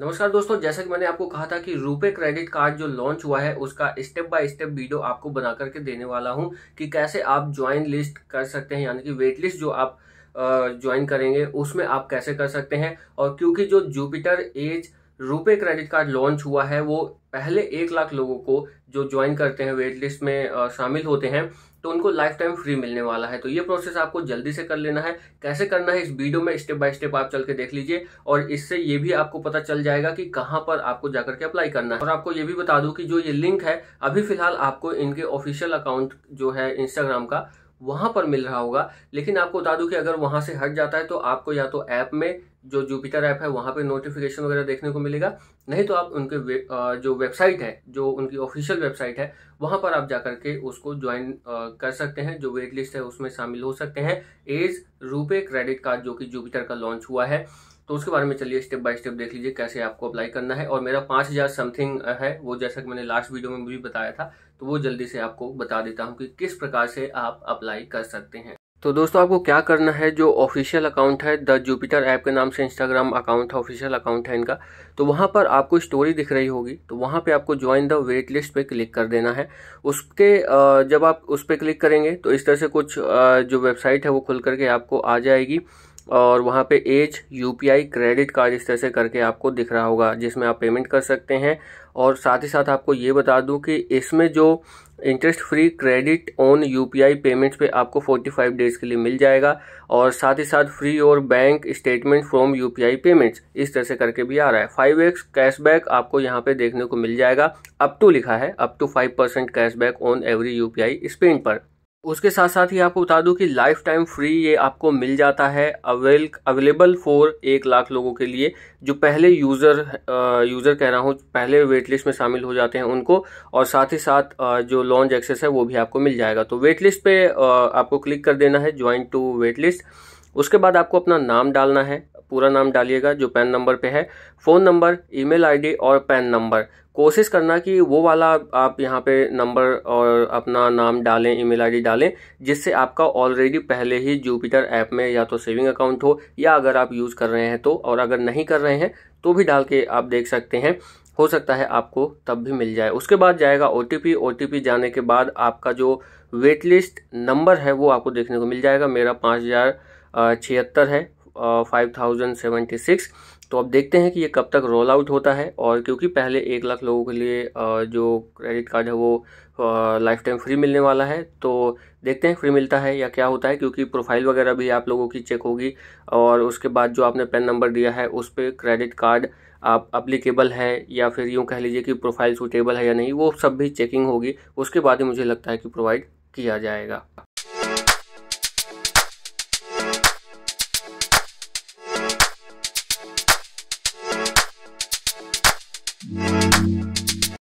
नमस्कार दोस्तों जैसा कि मैंने आपको कहा था कि रुपए क्रेडिट कार्ड जो लॉन्च हुआ है उसका स्टेप बाय स्टेप वीडियो आपको बना करके देने वाला हूं कि कैसे आप ज्वाइन लिस्ट कर सकते हैं यानी कि वेट लिस्ट जो आप ज्वाइन करेंगे उसमें आप कैसे कर सकते हैं और क्योंकि जो Jupiter as RuPay credit card launch हुआ है वो पहले एक लाख लोगों को जो ज्वाइन करते हैं वेट लिस्ट में शामिल होते हैं तो उनको लाइफ टाइम फ्री मिलने वाला है तो ये प्रोसेस आपको जल्दी से कर लेना है कैसे करना है इस वीडियो में स्टेप बाय स्टेप आप चल के देख लीजिए और इससे ये भी आपको पता चल जाएगा कि कहाँ पर आपको जाकर के अप्लाई करना है और आपको ये भी बता दू कि जो ये लिंक है अभी फिलहाल आपको इनके ऑफिशियल अकाउंट जो है इंस्टाग्राम का वहाँ पर मिल रहा होगा लेकिन आपको बता दू कि अगर वहाँ से हट जाता है तो आपको या तो ऐप में जो जुपिटर ऐप है वहाँ पे नोटिफिकेशन वगैरह देखने को मिलेगा नहीं तो आप उनके वे, जो वेबसाइट है जो उनकी ऑफिशियल वेबसाइट है वहाँ पर आप जा करके उसको ज्वाइन कर सकते हैं जो वेट लिस्ट है उसमें शामिल हो सकते हैं एज रुपे क्रेडिट कार्ड जो कि जुपिटर का लॉन्च हुआ है तो उसके बारे में चलिए स्टेप बाय स्टेप देख लीजिए कैसे आपको अप्लाई करना है और मेरा पाँच हज़ार समथिंग है वो जैसा कि मैंने लास्ट वीडियो में भी बताया था तो वो जल्दी से आपको बता देता हूँ कि किस प्रकार से आप अप्लाई कर सकते हैं तो दोस्तों आपको क्या करना है जो ऑफिशियल अकाउंट है द जुपिटर ऐप के नाम से इंस्टाग्राम अकाउंट है ऑफिशियल अकाउंट है इनका तो वहाँ पर आपको स्टोरी दिख रही होगी तो वहाँ पे आपको ज्वाइन द वेट लिस्ट पर क्लिक कर देना है उसके जब आप उस पर क्लिक करेंगे तो इस तरह से कुछ जो वेबसाइट है वो खुल करके आपको आ जाएगी और वहाँ पे एज यू क्रेडिट कार्ड इस तरह से करके आपको दिख रहा होगा जिसमें आप पेमेंट कर सकते हैं और साथ ही साथ आपको ये बता दूँ कि इसमें जो interest free credit on U payments पे आपको 45 डेज के लिए मिल जाएगा और साथ ही साथ फ्री और bank statement from U payments इस तरह से करके भी आ रहा है एक्स कैशबैक आपको यहाँ पे देखने को मिल जाएगा अप टू लिखा है up to percent cashback on every UPI spend पर उसके साथ साथ ही आपको बता दूं कि लाइफ टाइम फ्री ये आपको मिल जाता है अवेल अवेलेबल फॉर एक लाख लोगों के लिए जो पहले यूज़र यूज़र कह रहा हूँ पहले वेट लिस्ट में शामिल हो जाते हैं उनको और साथ ही साथ जो लॉन्च एक्सेस है वो भी आपको मिल जाएगा तो वेट लिस्ट पे आपको क्लिक कर देना है ज्वाइन टू वेट लिस्ट उसके बाद आपको अपना नाम डालना है पूरा नाम डालिएगा जो पैन नंबर पे है फ़ोन नंबर ईमेल आईडी और पैन नंबर कोशिश करना कि वो वाला आप यहाँ पे नंबर और अपना नाम डालें ईमेल आईडी डालें जिससे आपका ऑलरेडी पहले ही जूपिटर ऐप में या तो सेविंग अकाउंट हो या अगर आप यूज़ कर रहे हैं तो और अगर नहीं कर रहे हैं तो भी डाल के आप देख सकते हैं हो सकता है आपको तब भी मिल जाए उसके बाद जाएगा ओ टी जाने के बाद आपका जो वेट लिस्ट नंबर है वो आपको देखने को मिल जाएगा मेरा पाँच हज़ार छिहत्तर है फाइव थाउजेंड सेवेंटी सिक्स तो अब देखते हैं कि ये कब तक रोल आउट होता है और क्योंकि पहले एक लाख लोगों के लिए जो क्रेडिट कार्ड है वो लाइफ टाइम फ्री मिलने वाला है तो देखते हैं फ्री मिलता है या क्या होता है क्योंकि प्रोफाइल वगैरह भी आप लोगों की चेक होगी और उसके बाद जो आपने पेन नंबर दिया है उस पर क्रेडिट कार्ड आप अप्लीकेबल है या फिर यूँ कह लीजिए कि प्रोफाइल सूटेबल है या नहीं वो सब भी चेकिंग होगी उसके बाद ही मुझे लगता है कि प्रोवाइड किया जाएगा